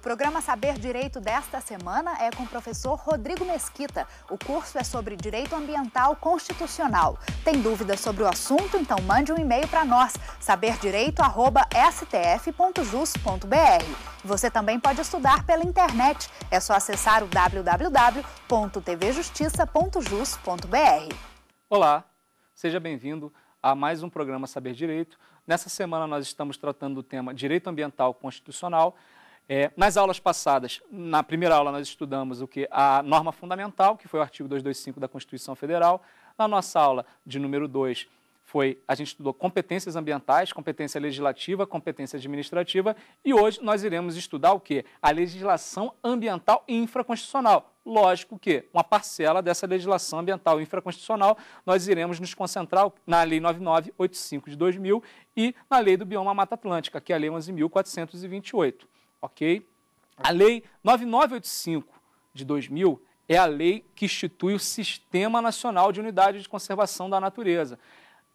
programa Saber Direito desta semana é com o professor Rodrigo Mesquita. O curso é sobre direito ambiental constitucional. Tem dúvidas sobre o assunto? Então mande um e-mail para nós, saberdireito.stf.jus.br. Você também pode estudar pela internet. É só acessar o www.tvjustiça.jus.br. Olá, seja bem-vindo a mais um programa Saber Direito. Nessa semana nós estamos tratando do tema Direito Ambiental Constitucional. É, nas aulas passadas, na primeira aula nós estudamos o que a norma fundamental, que foi o artigo 225 da Constituição Federal. Na nossa aula de número 2 foi a gente estudou competências ambientais, competência legislativa, competência administrativa e hoje nós iremos estudar o que? A legislação ambiental infraconstitucional. Lógico que uma parcela dessa legislação ambiental infraconstitucional nós iremos nos concentrar na Lei 9985 de 2000 e na Lei do Bioma Mata Atlântica, que é a Lei 11.428 ok? A Lei 9985 de 2000 é a lei que institui o Sistema Nacional de Unidade de Conservação da Natureza.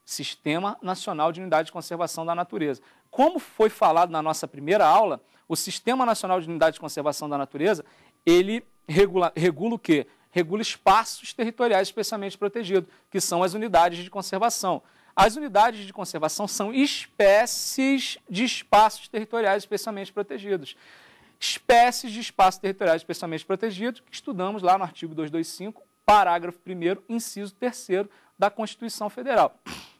Sistema Nacional de Unidade de Conservação da Natureza. Como foi falado na nossa primeira aula, o Sistema Nacional de Unidade de Conservação da Natureza, ele regula, regula o quê? Regula espaços territoriais especialmente protegidos, que são as unidades de conservação. As unidades de conservação são espécies de espaços territoriais especialmente protegidos. Espécies de espaços territoriais especialmente protegidos, que estudamos lá no artigo 225, parágrafo 1, inciso 3 da Constituição Federal.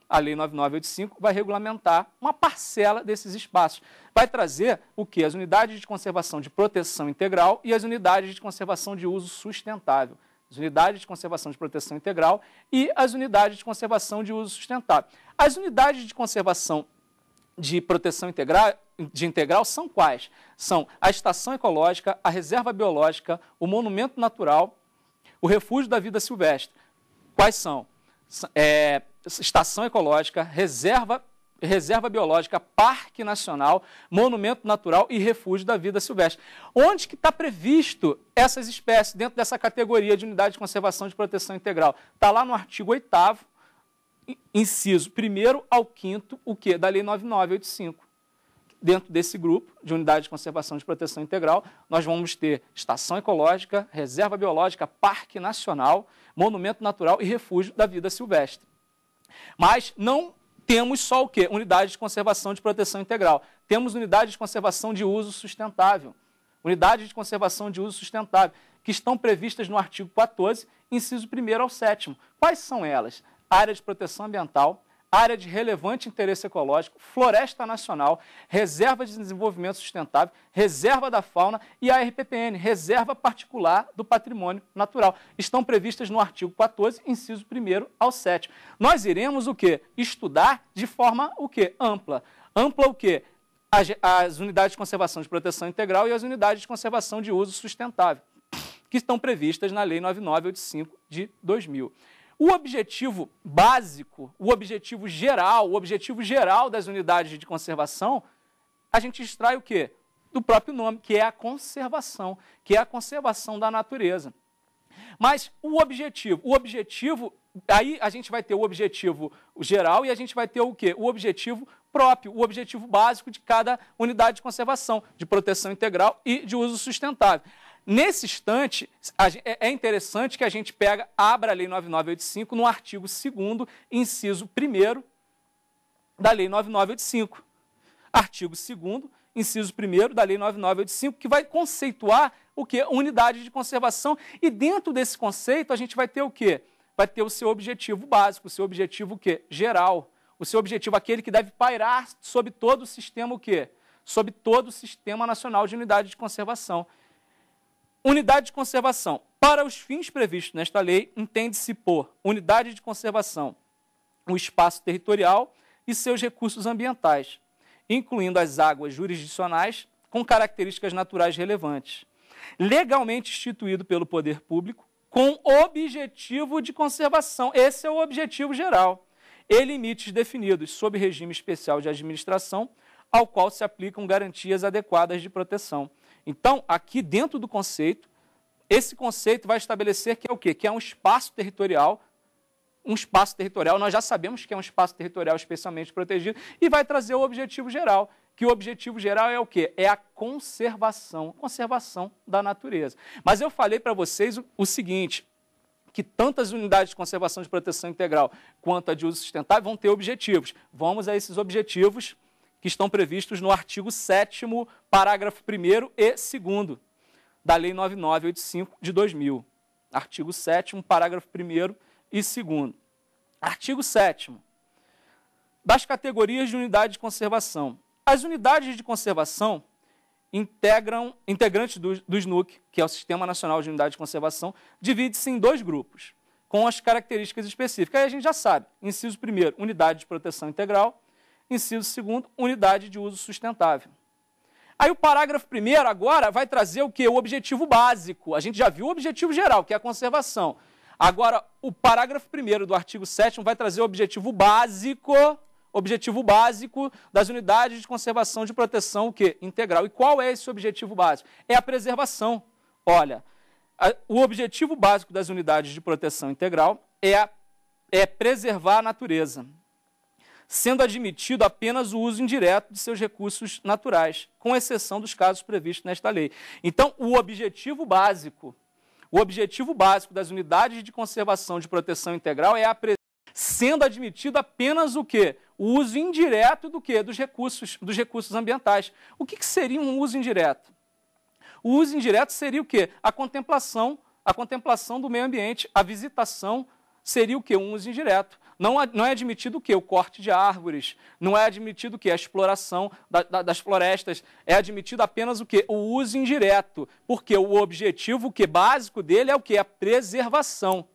A Lei 9985 vai regulamentar uma parcela desses espaços. Vai trazer o que? As unidades de conservação de proteção integral e as unidades de conservação de uso sustentável as unidades de conservação de proteção integral e as unidades de conservação de uso sustentável. As unidades de conservação de proteção integral, de integral são quais? São a estação ecológica, a reserva biológica, o monumento natural, o refúgio da vida silvestre. Quais são? É, estação ecológica, reserva reserva biológica, parque nacional, monumento natural e refúgio da vida silvestre. Onde que está previsto essas espécies dentro dessa categoria de unidade de conservação de proteção integral? Está lá no artigo 8 inciso 1 ao 5 o que? Da lei 9985. Dentro desse grupo de unidade de conservação de proteção integral, nós vamos ter estação ecológica, reserva biológica, parque nacional, monumento natural e refúgio da vida silvestre. Mas não temos só o quê? unidades de conservação de proteção integral. Temos unidades de conservação de uso sustentável. unidades de conservação de uso sustentável, que estão previstas no artigo 14, inciso 1 ao 7. Quais são elas? Área de proteção ambiental, área de relevante interesse ecológico, floresta nacional, reserva de desenvolvimento sustentável, reserva da fauna e a RPPN, reserva particular do patrimônio natural. Estão previstas no artigo 14, inciso 1 ao 7. Nós iremos o quê? Estudar de forma o quê? Ampla. Ampla o quê? As, as unidades de conservação de proteção integral e as unidades de conservação de uso sustentável, que estão previstas na Lei 9985 de 2000. O objetivo básico, o objetivo geral, o objetivo geral das unidades de conservação, a gente extrai o quê? Do próprio nome, que é a conservação, que é a conservação da natureza. Mas o objetivo, o objetivo, aí a gente vai ter o objetivo geral e a gente vai ter o quê? O objetivo próprio, o objetivo básico de cada unidade de conservação, de proteção integral e de uso sustentável. Nesse instante, é, é interessante que a gente pega, abra a Lei 9985 no artigo 2 inciso 1 da Lei 9985. Artigo 2 inciso 1 da Lei 9985, que vai conceituar o que? Unidade de conservação. E dentro desse conceito, a gente vai ter o quê? Vai ter o seu objetivo básico, o seu objetivo o quê? Geral. O seu objetivo, aquele que deve pairar sobre todo o sistema o quê? Sobre todo o Sistema Nacional de Unidade de Conservação Unidade de conservação. Para os fins previstos nesta lei, entende-se por unidade de conservação o espaço territorial e seus recursos ambientais, incluindo as águas jurisdicionais com características naturais relevantes, legalmente instituído pelo poder público com objetivo de conservação. Esse é o objetivo geral. E limites definidos sob regime especial de administração, ao qual se aplicam garantias adequadas de proteção. Então, aqui dentro do conceito, esse conceito vai estabelecer que é o quê? Que é um espaço territorial, um espaço territorial, nós já sabemos que é um espaço territorial especialmente protegido, e vai trazer o objetivo geral, que o objetivo geral é o quê? É a conservação, conservação da natureza. Mas eu falei para vocês o, o seguinte, que tantas unidades de conservação de proteção integral quanto a de uso sustentável vão ter objetivos. Vamos a esses objetivos que estão previstos no artigo 7, parágrafo 1 e 2 da Lei 9985 de 2000. Artigo 7, parágrafo 1 e 2. Artigo 7. Das categorias de unidade de conservação. As unidades de conservação integram integrantes do, do SNUC, que é o Sistema Nacional de Unidade de Conservação, divide-se em dois grupos, com as características específicas. Aí a gente já sabe, inciso 1, unidade de proteção integral, Inciso 2, unidade de uso sustentável. Aí o parágrafo primeiro agora vai trazer o que? O objetivo básico. A gente já viu o objetivo geral, que é a conservação. Agora, o parágrafo primeiro do artigo 7 vai trazer o objetivo básico, objetivo básico das unidades de conservação de proteção o quê? integral. E qual é esse objetivo básico? É a preservação. Olha, a, o objetivo básico das unidades de proteção integral é, a, é preservar a natureza sendo admitido apenas o uso indireto de seus recursos naturais, com exceção dos casos previstos nesta lei. Então, o objetivo básico, o objetivo básico das unidades de conservação de proteção integral é a presença sendo admitido apenas o quê? O uso indireto do quê? Dos recursos, dos recursos ambientais. O que, que seria um uso indireto? O uso indireto seria o quê? A contemplação, a contemplação do meio ambiente, a visitação seria o quê? Um uso indireto. Não, não é admitido o quê? O corte de árvores. Não é admitido o quê? A exploração da, da, das florestas. É admitido apenas o quê? O uso indireto. Porque o objetivo o quê? básico dele é o quê? A preservação.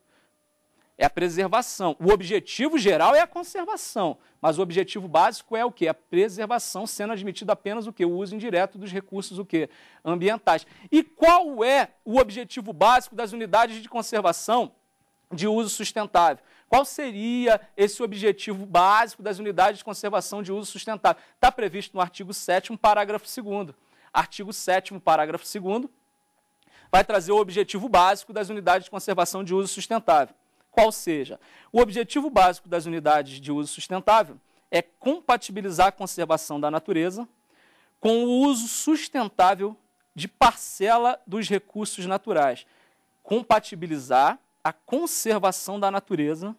É a preservação. O objetivo geral é a conservação. Mas o objetivo básico é o quê? A preservação, sendo admitido apenas o quê? O uso indireto dos recursos o quê? ambientais. E qual é o objetivo básico das unidades de conservação de uso sustentável? Qual seria esse objetivo básico das unidades de conservação de uso sustentável? Está previsto no artigo 7 parágrafo 2 Artigo 7 parágrafo 2 vai trazer o objetivo básico das unidades de conservação de uso sustentável. Qual seja, o objetivo básico das unidades de uso sustentável é compatibilizar a conservação da natureza com o uso sustentável de parcela dos recursos naturais. Compatibilizar a conservação da natureza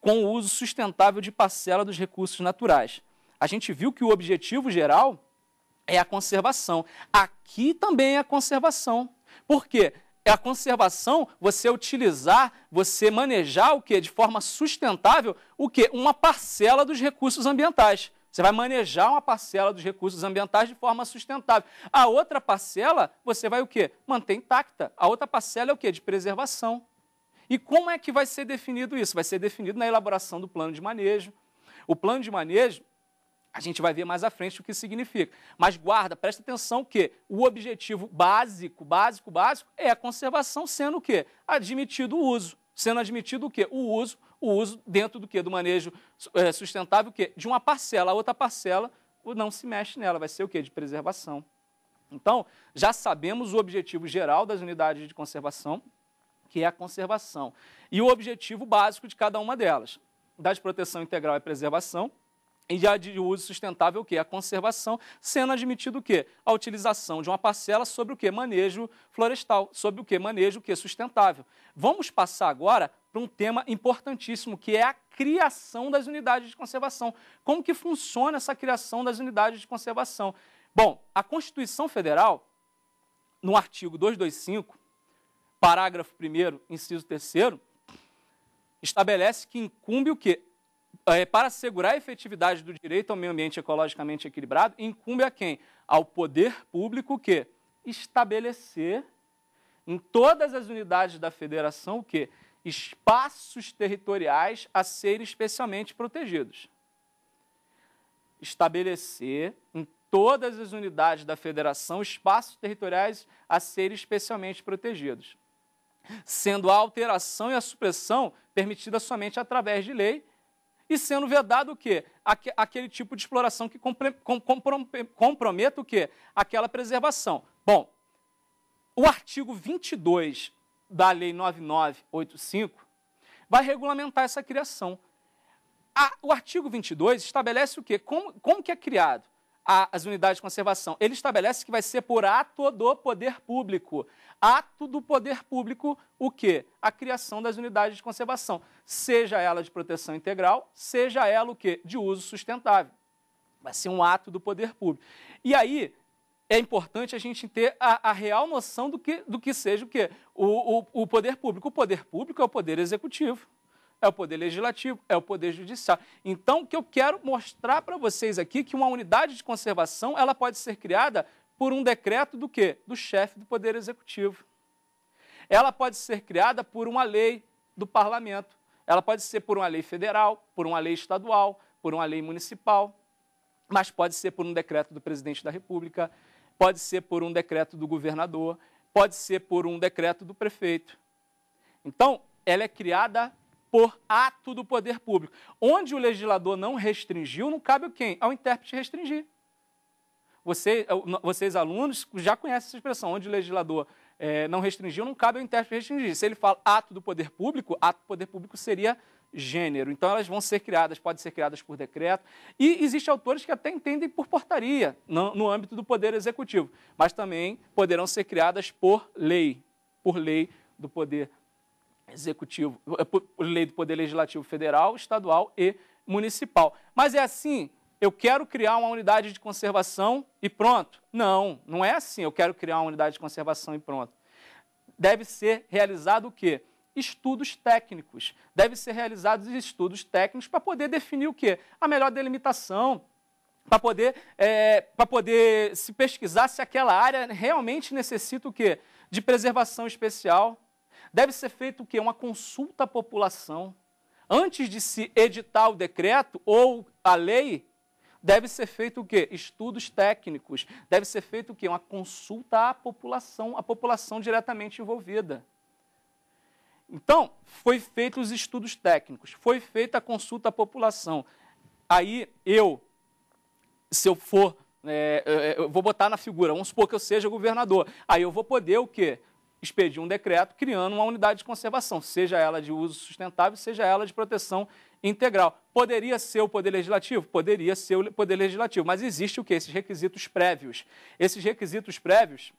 com o uso sustentável de parcela dos recursos naturais. A gente viu que o objetivo geral é a conservação. Aqui também é a conservação. Por quê? É a conservação você utilizar, você manejar o que de forma sustentável, o que uma parcela dos recursos ambientais. Você vai manejar uma parcela dos recursos ambientais de forma sustentável. A outra parcela você vai o quê? Manter intacta. A outra parcela é o quê? De preservação. E como é que vai ser definido isso? Vai ser definido na elaboração do plano de manejo. O plano de manejo, a gente vai ver mais à frente o que significa. Mas guarda, presta atenção que o objetivo básico, básico, básico, é a conservação, sendo o quê? Admitido o uso. Sendo admitido o quê? O uso, o uso dentro do quê? Do manejo é, sustentável, o quê? De uma parcela a outra parcela, não se mexe nela, vai ser o quê? De preservação. Então, já sabemos o objetivo geral das unidades de conservação, que é a conservação. E o objetivo básico de cada uma delas. Da de proteção integral é preservação, e já de uso sustentável, que é A conservação, sendo admitido o quê? A utilização de uma parcela sobre o que? Manejo florestal, sobre o que? Manejo o que? Sustentável. Vamos passar agora para um tema importantíssimo, que é a criação das unidades de conservação. Como que funciona essa criação das unidades de conservação? Bom, a Constituição Federal, no artigo 225, parágrafo 1 inciso 3 estabelece que incumbe o quê? É, para assegurar a efetividade do direito ao meio ambiente ecologicamente equilibrado, incumbe a quem? Ao poder público o quê? estabelecer em todas as unidades da federação o quê? Espaços territoriais a serem especialmente protegidos. Estabelecer em todas as unidades da federação espaços territoriais a serem especialmente protegidos sendo a alteração e a supressão permitida somente através de lei e sendo vedado o quê? Aquele tipo de exploração que comprometa o quê? Aquela preservação. Bom, o artigo 22 da Lei 9985 vai regulamentar essa criação. o artigo 22 estabelece o quê? Como, como que é criado? as unidades de conservação. Ele estabelece que vai ser por ato do poder público. Ato do poder público, o quê? A criação das unidades de conservação, seja ela de proteção integral, seja ela o quê? De uso sustentável. Vai ser um ato do poder público. E aí é importante a gente ter a, a real noção do que, do que seja o quê? O, o, o poder público. O poder público é o poder executivo é o poder legislativo, é o poder judiciário. Então, o que eu quero mostrar para vocês aqui é que uma unidade de conservação ela pode ser criada por um decreto do quê? Do chefe do poder executivo. Ela pode ser criada por uma lei do parlamento. Ela pode ser por uma lei federal, por uma lei estadual, por uma lei municipal, mas pode ser por um decreto do presidente da República, pode ser por um decreto do governador, pode ser por um decreto do prefeito. Então, ela é criada por ato do poder público. Onde o legislador não restringiu, não cabe o quem? Ao intérprete restringir. vocês, alunos, já conhecem essa expressão. Onde o legislador é, não restringiu, não cabe ao intérprete restringir. Se ele fala ato do poder público, ato do poder público seria gênero. Então elas vão ser criadas, podem ser criadas por decreto. E existem autores que até entendem por portaria, no, no âmbito do poder executivo, mas também poderão ser criadas por lei, por lei do poder executivo, é por lei do Poder Legislativo Federal, Estadual e Municipal. Mas é assim? Eu quero criar uma unidade de conservação e pronto. Não, não é assim. Eu quero criar uma unidade de conservação e pronto. Deve ser realizado o quê? Estudos técnicos. Deve ser realizados estudos técnicos para poder definir o quê? A melhor delimitação, para poder, é, para poder se pesquisar se aquela área realmente necessita o quê? De preservação especial, deve ser feito o quê? Uma consulta à população. Antes de se editar o decreto ou a lei, deve ser feito o quê? Estudos técnicos. Deve ser feito o quê? Uma consulta à população, à população diretamente envolvida. Então, foi feito os estudos técnicos, foi feita a consulta à população. Aí eu, se eu for, é, é eu vou botar na figura, vamos supor que eu seja governador, aí eu vou poder o quê? expediu um decreto criando uma unidade de conservação, seja ela de uso sustentável, seja ela de proteção integral. Poderia ser o Poder Legislativo? Poderia ser o Poder Legislativo, mas existe o que? Esses requisitos prévios. Esses requisitos prévios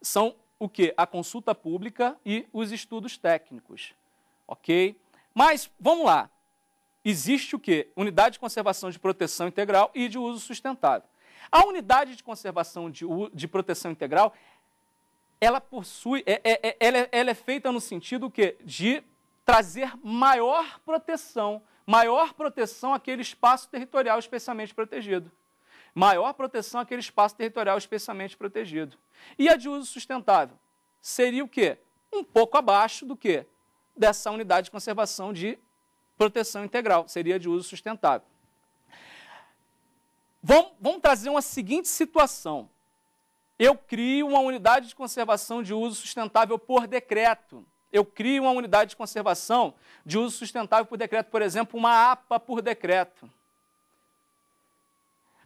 são o que? A consulta pública e os estudos técnicos. Ok? Mas, vamos lá. Existe o que? Unidade de conservação de proteção integral e de uso sustentável. A unidade de conservação de, de proteção integral ela possui, é, é, é ela, é, ela é feita no sentido que de trazer maior proteção, maior proteção àquele espaço territorial especialmente protegido. Maior proteção àquele espaço territorial especialmente protegido. E a de uso sustentável? Seria o quê? Um pouco abaixo do que? Dessa unidade de conservação de proteção integral, seria de uso sustentável. Vamos, vamos trazer uma seguinte situação. Eu crio uma unidade de conservação de uso sustentável por decreto. Eu crio uma unidade de conservação de uso sustentável por decreto, por exemplo, uma APA por decreto.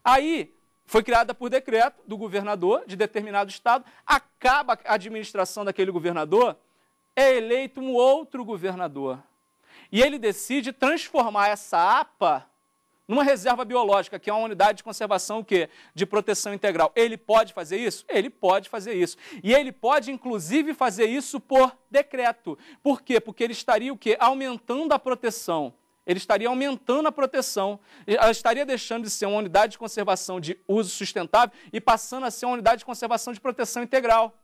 Aí, foi criada por decreto do governador de determinado estado, acaba a administração daquele governador, é eleito um outro governador. E ele decide transformar essa APA numa reserva biológica, que é uma unidade de conservação o quê? de proteção integral. Ele pode fazer isso? Ele pode fazer isso. E ele pode, inclusive, fazer isso por decreto. Por quê? Porque ele estaria o quê? Aumentando a proteção. Ele estaria aumentando a proteção, ela estaria deixando de ser uma unidade de conservação de uso sustentável e passando a ser uma unidade de conservação de proteção integral.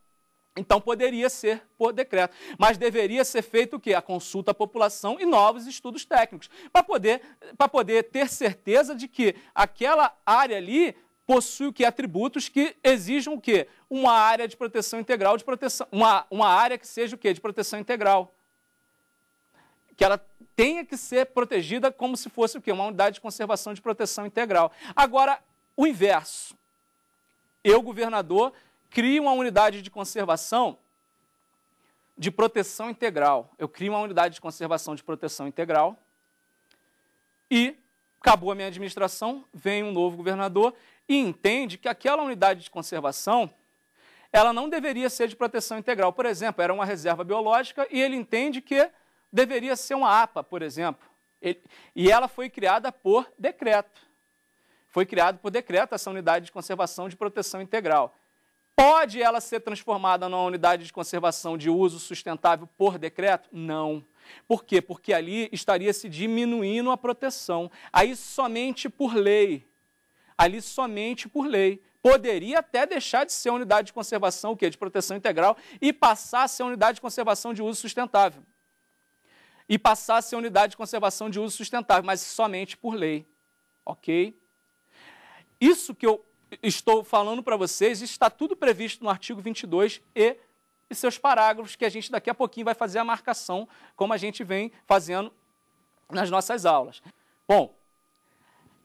Então poderia ser por decreto, mas deveria ser feito o quê? A consulta à população e novos estudos técnicos, para poder, para poder ter certeza de que aquela área ali possui o que atributos que exijam o quê? Uma área de proteção integral, de proteção, uma, uma área que seja o quê? De proteção integral. Que ela tenha que ser protegida como se fosse o quê? Uma unidade de conservação de proteção integral. Agora, o inverso. Eu, governador, crio uma unidade de conservação de proteção integral. Eu crio uma unidade de conservação de proteção integral e acabou a minha administração, vem um novo governador e entende que aquela unidade de conservação ela não deveria ser de proteção integral. Por exemplo, era uma reserva biológica e ele entende que deveria ser uma APA, por exemplo. Ele, e ela foi criada por decreto. Foi criada por decreto essa unidade de conservação de proteção integral. Pode ela ser transformada numa unidade de conservação de uso sustentável por decreto? Não. Por quê? Porque ali estaria se diminuindo a proteção. Aí somente por lei. Ali somente por lei. Poderia até deixar de ser unidade de conservação, o quê? De proteção integral, e passar a ser unidade de conservação de uso sustentável. E passar a ser unidade de conservação de uso sustentável, mas somente por lei. Ok? Isso que eu estou falando para vocês, isso está tudo previsto no artigo 22 e, e seus parágrafos, que a gente daqui a pouquinho vai fazer a marcação, como a gente vem fazendo nas nossas aulas. Bom,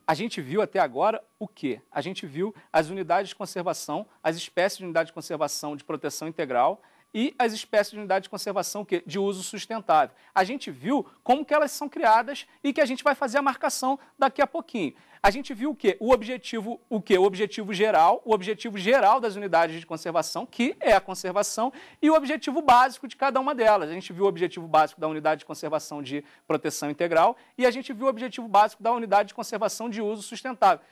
a gente viu até agora o quê? A gente viu as unidades de conservação, as espécies de unidade de conservação de proteção integral, e as espécies de unidade de conservação é de uso sustentável. A gente viu como que elas são criadas e que a gente vai fazer a marcação daqui a pouquinho. A gente viu o que o objetivo, o que o objetivo geral, o objetivo geral das unidades de conservação, que é a conservação, e o objetivo básico de cada uma delas. A gente viu o objetivo básico da unidade de conservação de proteção integral e a gente viu o objetivo básico da unidade de conservação de uso sustentável.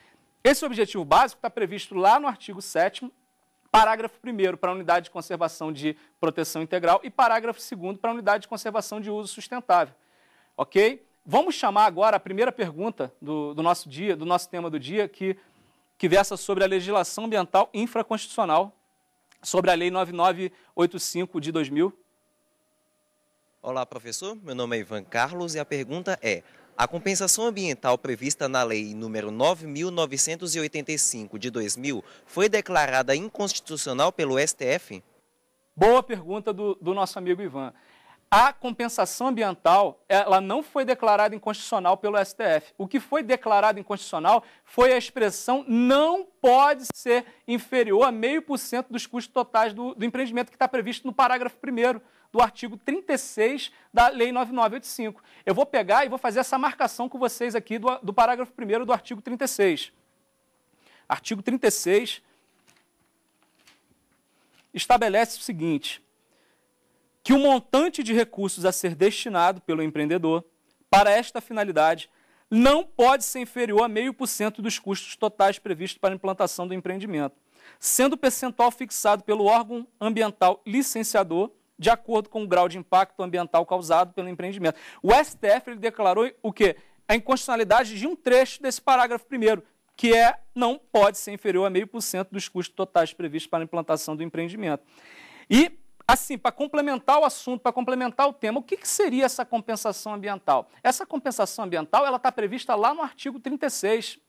Esse objetivo básico está previsto lá no artigo 7 Parágrafo 1 para a unidade de conservação de proteção integral e parágrafo 2 para a unidade de conservação de uso sustentável. Ok? Vamos chamar agora a primeira pergunta do, do nosso dia, do nosso tema do dia, que, que versa sobre a legislação ambiental infraconstitucional, sobre a Lei 9985 de 2000. Olá, professor. Meu nome é Ivan Carlos e a pergunta é: a compensação ambiental prevista na Lei nº 9.985 de 2000 foi declarada inconstitucional pelo STF? Boa pergunta do, do nosso amigo Ivan. A compensação ambiental, ela não foi declarada inconstitucional pelo STF. O que foi declarado inconstitucional foi a expressão não pode ser inferior a meio por cento dos custos totais do, do empreendimento que está previsto no parágrafo primeiro do artigo 36 da Lei 9985. Eu vou pegar e vou fazer essa marcação com vocês aqui do, do parágrafo 1 do artigo 36. Artigo 36 estabelece o seguinte: que o montante de recursos a ser destinado pelo empreendedor para esta finalidade não pode ser inferior a 0,5% dos custos totais previstos para a implantação do empreendimento, sendo o percentual fixado pelo órgão ambiental licenciador de acordo com o grau de impacto ambiental causado pelo empreendimento. O STF ele declarou o quê? A inconstitucionalidade de um trecho desse parágrafo primeiro, que é não pode ser inferior a meio por cento dos custos totais previstos para a implantação do empreendimento. E, assim, para complementar o assunto, para complementar o tema, o que, que seria essa compensação ambiental? Essa compensação ambiental ela está prevista lá no artigo 36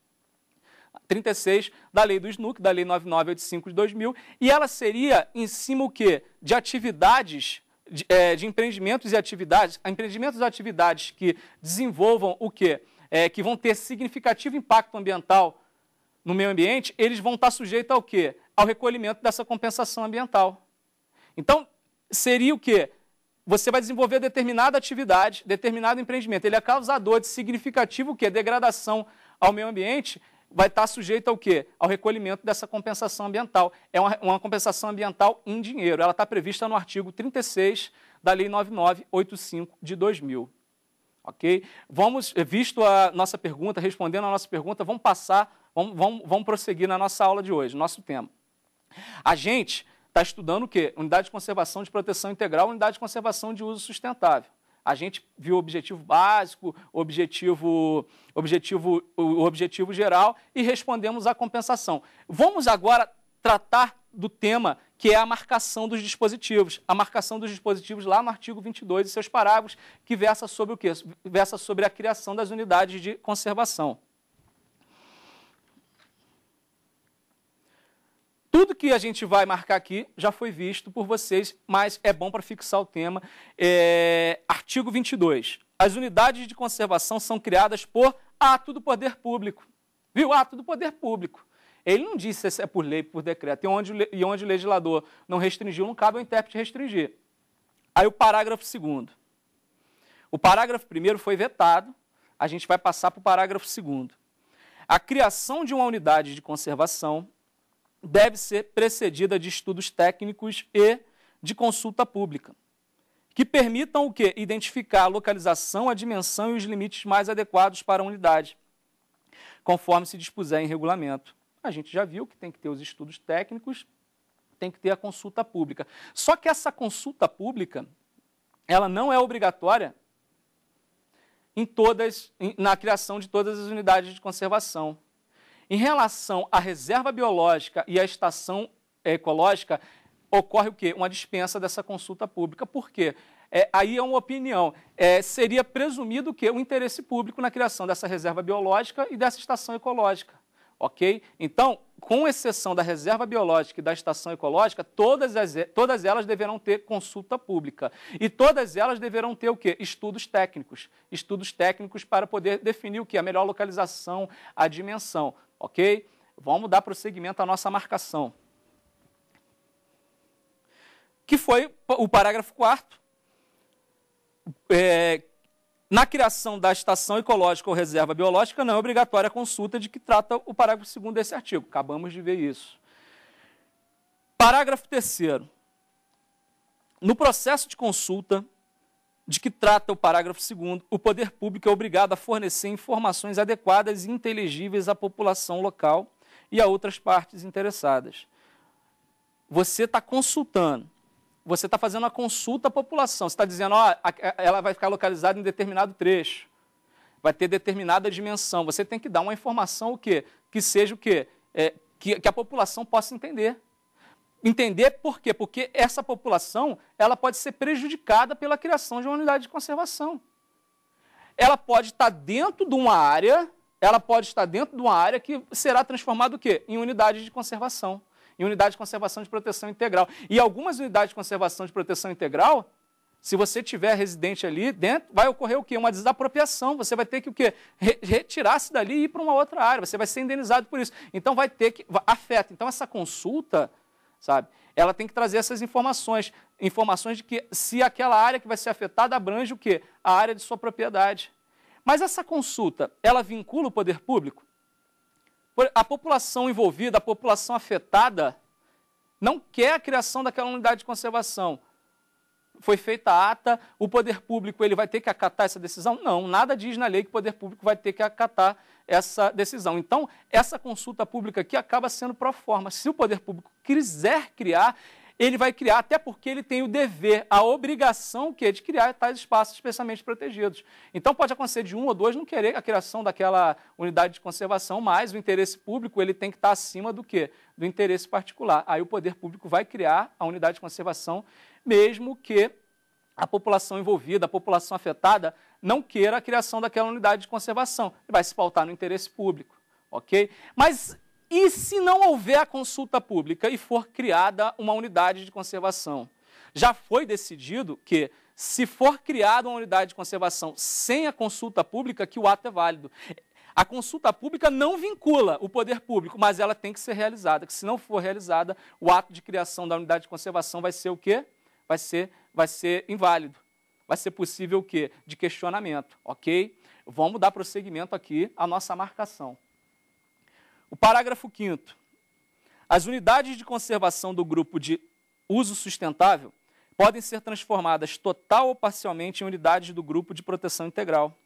36 da lei do SNUC, da lei 9985 de 2000, e ela seria em cima o quê? De atividades de, é, de empreendimentos e atividades, empreendimentos e atividades que desenvolvam o quê? É, que vão ter significativo impacto ambiental no meio ambiente, eles vão estar sujeitos ao quê? Ao recolhimento dessa compensação ambiental. Então, seria o quê? Você vai desenvolver determinada atividade, determinado empreendimento. Ele é causador de significativo o quê? Degradação ao meio ambiente vai estar tá sujeita ao quê? Ao recolhimento dessa compensação ambiental. É uma, uma compensação ambiental em dinheiro. Ela está prevista no artigo 36 da Lei 9985 de 2000. Ok? Vamos, visto a nossa pergunta, respondendo a nossa pergunta, vamos passar, vamos, vamos, vamos prosseguir na nossa aula de hoje, nosso tema. A gente está estudando o quê? Unidade de conservação de proteção integral, unidade de conservação de uso sustentável. A gente viu o objetivo básico, objetivo, objetivo, o objetivo geral e respondemos à compensação. Vamos agora tratar do tema que é a marcação dos dispositivos. A marcação dos dispositivos lá no artigo 22 e seus parágrafos, que versa sobre o quê? Versa sobre a criação das unidades de conservação. tudo que a gente vai marcar aqui já foi visto por vocês, mas é bom para fixar o tema. É... Artigo 22. As unidades de conservação são criadas por ato do poder público. Viu? Ato do poder público. Ele não disse se é por lei, por decreto. E onde, e onde o legislador não restringiu, não cabe ao intérprete restringir. Aí o parágrafo 2. O parágrafo 1 foi vetado, a gente vai passar para o parágrafo 2. A criação de uma unidade de conservação deve ser precedida de estudos técnicos e de consulta pública, que permitam o quê? Identificar a localização, a dimensão e os limites mais adequados para a unidade, conforme se dispuser em regulamento. A gente já viu que tem que ter os estudos técnicos, tem que ter a consulta pública. Só que essa consulta pública, ela não é obrigatória em todas, na criação de todas as unidades de conservação. Em relação à reserva biológica e à estação eh, ecológica, ocorre o quê? Uma dispensa dessa consulta pública. Por quê? É, aí é uma opinião. É, seria presumido que o interesse público na criação dessa reserva biológica e dessa estação ecológica. Ok? Então, com exceção da reserva biológica e da estação ecológica, todas, as, todas elas deverão ter consulta pública. E todas elas deverão ter o quê? Estudos técnicos. Estudos técnicos para poder definir o que? A melhor localização, a dimensão. Ok? Vamos dar prosseguimento à nossa marcação. Que foi o parágrafo 4 é, na criação da estação ecológica ou reserva biológica, não é obrigatória a consulta de que trata o parágrafo 2 desse artigo. Acabamos de ver isso. Parágrafo 3. No processo de consulta, de que trata o parágrafo 2, o poder público é obrigado a fornecer informações adequadas e inteligíveis à população local e a outras partes interessadas. Você está consultando, você está fazendo uma consulta à população, você está dizendo, ó, ela vai ficar localizada em determinado trecho, vai ter determinada dimensão. Você tem que dar uma informação o quê? Que seja o quê? É, que, que a população possa entender entender por quê? Porque essa população ela pode ser prejudicada pela criação de uma unidade de conservação. Ela pode estar dentro de uma área, ela pode estar dentro de uma área que será transformada o quê? Em unidade de conservação, em unidade de conservação de proteção integral. E algumas unidades de conservação de proteção integral, se você tiver residente ali dentro, vai ocorrer o quê? Uma desapropriação. Você vai ter que o quê? Retirar-se dali e ir para uma outra área. Você vai ser indenizado por isso. Então vai ter que afeta. Então essa consulta sabe? Ela tem que trazer essas informações, informações de que se aquela área que vai ser afetada abrange o quê? A área de sua propriedade. Mas essa consulta, ela vincula o poder público? A população envolvida, a população afetada, não quer a criação daquela unidade de conservação. Foi feita a ata, o poder público ele vai ter que acatar essa decisão? Não, nada diz na lei que o poder público vai ter que acatar essa decisão. Então, essa consulta pública aqui acaba sendo pró forma. Se o poder público quiser criar, ele vai criar, até porque ele tem o dever, a obrigação que é de criar tais espaços especialmente protegidos. Então pode acontecer de um ou dois não querer a criação daquela unidade de conservação, mas o interesse público ele tem que estar acima do quê? Do interesse particular. Aí o poder público vai criar a unidade de conservação, mesmo que a população envolvida, a população afetada, não queira a criação daquela unidade de conservação. Ele vai se pautar no interesse público, ok? Mas e se não houver a consulta pública e for criada uma unidade de conservação? Já foi decidido que se for criada uma unidade de conservação sem a consulta pública, que o ato é válido. A consulta pública não vincula o poder público, mas ela tem que ser realizada, que se não for realizada, o ato de criação da unidade de conservação vai ser o quê? Vai ser, vai ser inválido vai ser possível o quê? De questionamento, ok? Vamos dar prosseguimento aqui à nossa marcação. O parágrafo 5 As unidades de conservação do grupo de uso sustentável podem ser transformadas total ou parcialmente em unidades do grupo de proteção integral,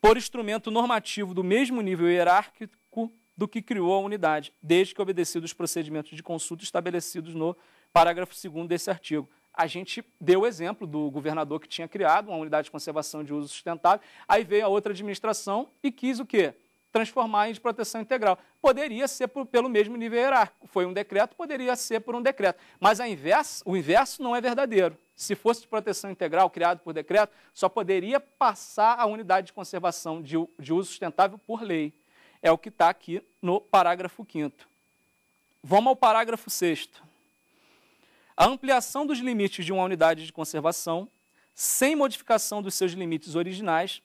por instrumento normativo do mesmo nível hierárquico do que criou a unidade, desde que obedecidos os procedimentos de consulta estabelecidos no parágrafo 2 desse artigo a gente deu o exemplo do governador que tinha criado uma unidade de conservação de uso sustentável, aí veio a outra administração e quis o quê? Transformar em de proteção integral. Poderia ser por, pelo mesmo nível hierárquico, foi um decreto, poderia ser por um decreto, mas inverso, o inverso não é verdadeiro. Se fosse de proteção integral, criado por decreto, só poderia passar a unidade de conservação de, de uso sustentável por lei. É o que está aqui no parágrafo 5 Vamos ao parágrafo 6 a ampliação dos limites de uma unidade de conservação, sem modificação dos seus limites originais,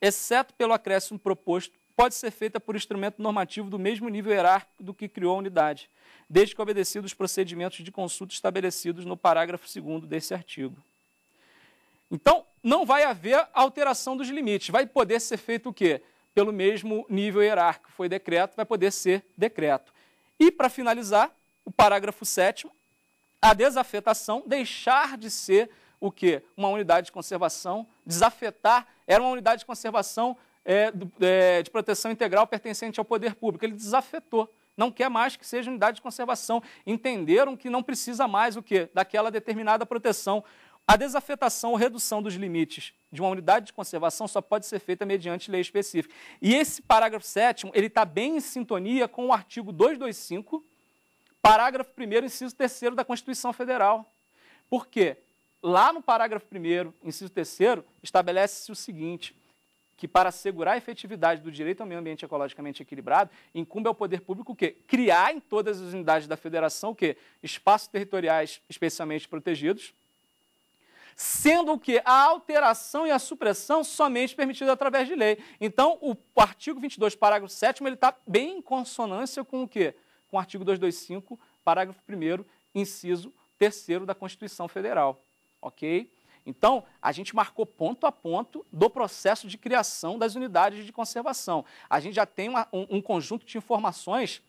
exceto pelo acréscimo proposto, pode ser feita por instrumento normativo do mesmo nível hierárquico do que criou a unidade, desde que obedecido os procedimentos de consulta estabelecidos no parágrafo 2 desse artigo. Então, não vai haver alteração dos limites, vai poder ser feito o quê? Pelo mesmo nível hierárquico, foi decreto, vai poder ser decreto. E, para finalizar, o parágrafo 7 a desafetação, deixar de ser o quê? Uma unidade de conservação, desafetar, era uma unidade de conservação é, é, de proteção integral pertencente ao poder público. Ele desafetou, não quer mais que seja unidade de conservação. Entenderam que não precisa mais o quê? Daquela determinada proteção. A desafetação ou redução dos limites de uma unidade de conservação só pode ser feita mediante lei específica. E esse parágrafo 7 ele está bem em sintonia com o artigo 225 Parágrafo 1 inciso 3 da Constituição Federal. Por quê? Lá no parágrafo 1 inciso 3 estabelece-se o seguinte, que para assegurar a efetividade do direito ao meio ambiente ecologicamente equilibrado, incumbe ao poder público o quê? Criar em todas as unidades da federação o quê? Espaços territoriais especialmente protegidos, sendo que a alteração e a supressão somente permitida através de lei. Então, o artigo 22, parágrafo 7 ele está bem em consonância com o quê? com o artigo 225, parágrafo 1 inciso 3 da Constituição Federal, ok? Então, a gente marcou ponto a ponto do processo de criação das unidades de conservação. A gente já tem uma, um, um, conjunto de informações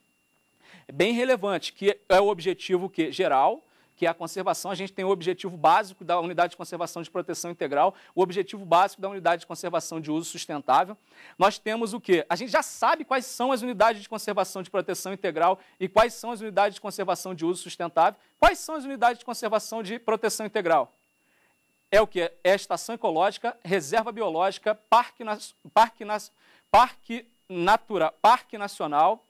bem relevante, que é o objetivo que geral, que é a conservação. A gente tem o objetivo básico da unidade de conservação de proteção integral, o objetivo básico da unidade de conservação de uso sustentável. Nós temos o quê? A gente já sabe quais são as unidades de conservação de proteção integral e quais são as unidades de conservação de uso sustentável. Quais são as unidades de conservação de proteção integral? É o que? É a estação ecológica, reserva biológica, parque, nas, parque, nas, parque, natura, parque nacional,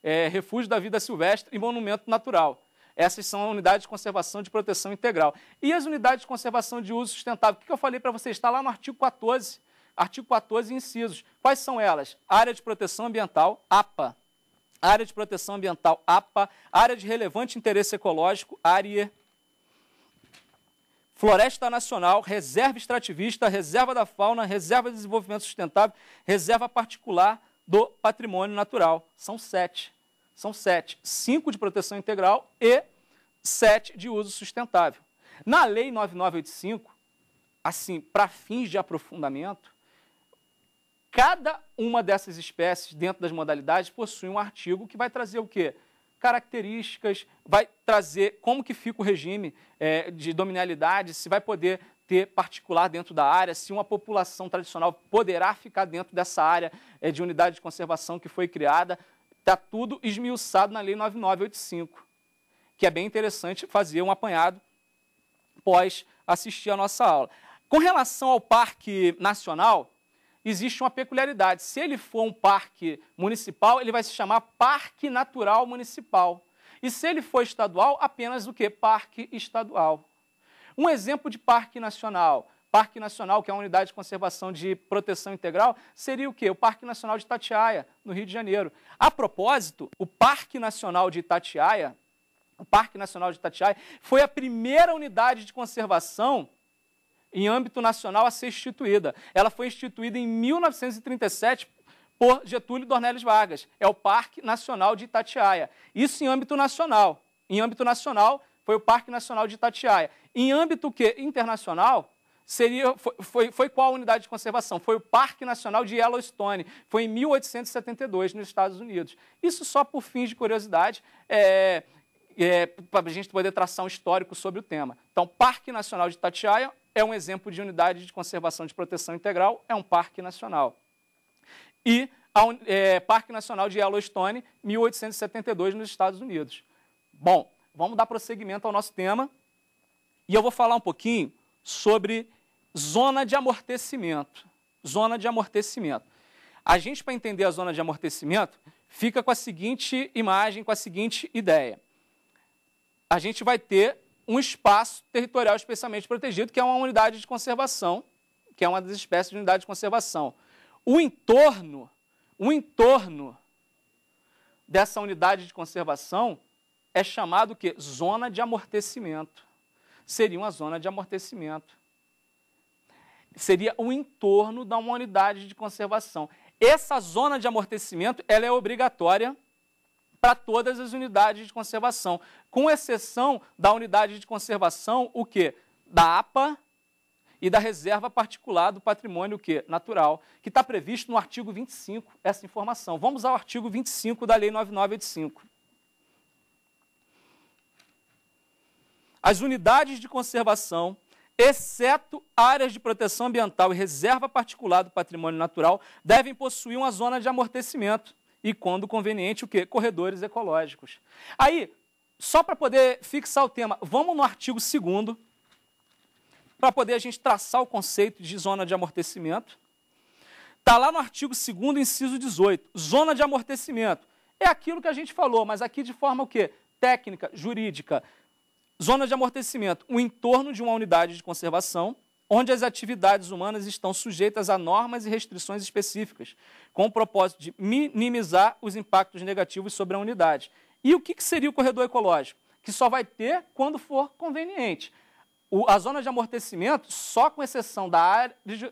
é, refúgio da vida silvestre e monumento natural. Essas são unidades de conservação de proteção integral. E as unidades de conservação de uso sustentável, o que eu falei para vocês? Está lá no artigo 14, artigo 14, incisos. Quais são elas? Área de proteção ambiental, APA. Área de proteção ambiental, APA. Área de relevante interesse ecológico, ARIE. Floresta Nacional, Reserva Extrativista, Reserva da Fauna, Reserva de Desenvolvimento Sustentável, Reserva Particular do Patrimônio Natural. São sete. São sete. Cinco de proteção integral e sete de uso sustentável. Na Lei 9985, assim, para fins de aprofundamento, cada uma dessas espécies, dentro das modalidades, possui um artigo que vai trazer o quê? Características, vai trazer como que fica o regime é, de dominalidade, se vai poder ter particular dentro da área, se uma população tradicional poderá ficar dentro dessa área é, de unidade de conservação que foi criada, Está tudo esmiuçado na Lei 9985, que é bem interessante fazer um apanhado pós assistir a nossa aula. Com relação ao Parque Nacional, existe uma peculiaridade. Se ele for um parque municipal, ele vai se chamar Parque Natural Municipal. E se ele for estadual, apenas o que? Parque estadual. Um exemplo de parque nacional, Parque Nacional, que é uma unidade de conservação de proteção integral, seria o quê? O Parque Nacional de Itatiaia, no Rio de Janeiro. A propósito, o Parque Nacional de Itatiaia, o Parque Nacional de Itatiaia, foi a primeira unidade de conservação em âmbito nacional a ser instituída. Ela foi instituída em 1937 por Getúlio Dornelles Vargas. É o Parque Nacional de Itatiaia. Isso em âmbito nacional. Em âmbito nacional, foi o Parque Nacional de Itatiaia. Em âmbito que internacional, seria, foi, foi, foi, qual a unidade de conservação? Foi o Parque Nacional de Yellowstone, foi em 1872, nos Estados Unidos. Isso só por fins de curiosidade, é, é, para a gente poder traçar um histórico sobre o tema. Então, Parque Nacional de Tatiaia é um exemplo de unidade de conservação de proteção integral, é um parque nacional. E ao, é, Parque Nacional de Yellowstone, 1872, nos Estados Unidos. Bom, vamos dar prosseguimento ao nosso tema. E eu vou falar um pouquinho sobre zona de amortecimento. Zona de amortecimento. A gente, para entender a zona de amortecimento, fica com a seguinte imagem, com a seguinte ideia. A gente vai ter um espaço territorial especialmente protegido, que é uma unidade de conservação, que é uma das espécies de unidade de conservação. O entorno, o entorno dessa unidade de conservação é chamado que zona de amortecimento seria uma zona de amortecimento. Seria o entorno da uma unidade de conservação. Essa zona de amortecimento ela é obrigatória para todas as unidades de conservação, com exceção da unidade de conservação, o quê? Da APA e da reserva particular do patrimônio o quê? natural, que está previsto no artigo 25, essa informação. Vamos ao artigo 25 da Lei 9985. as unidades de conservação, exceto áreas de proteção ambiental e reserva particular do patrimônio natural, devem possuir uma zona de amortecimento e, quando conveniente, o quê? Corredores ecológicos. Aí, só para poder fixar o tema, vamos no artigo 2 para poder a gente traçar o conceito de zona de amortecimento. Está lá no artigo 2 inciso 18. Zona de amortecimento. É aquilo que a gente falou, mas aqui de forma o quê? Técnica, jurídica Zona de amortecimento, o entorno de uma unidade de conservação, onde as atividades humanas estão sujeitas a normas e restrições específicas, com o propósito de minimizar os impactos negativos sobre a unidade. E o que seria o corredor ecológico? Que só vai ter quando for conveniente. A zona de amortecimento, só com exceção da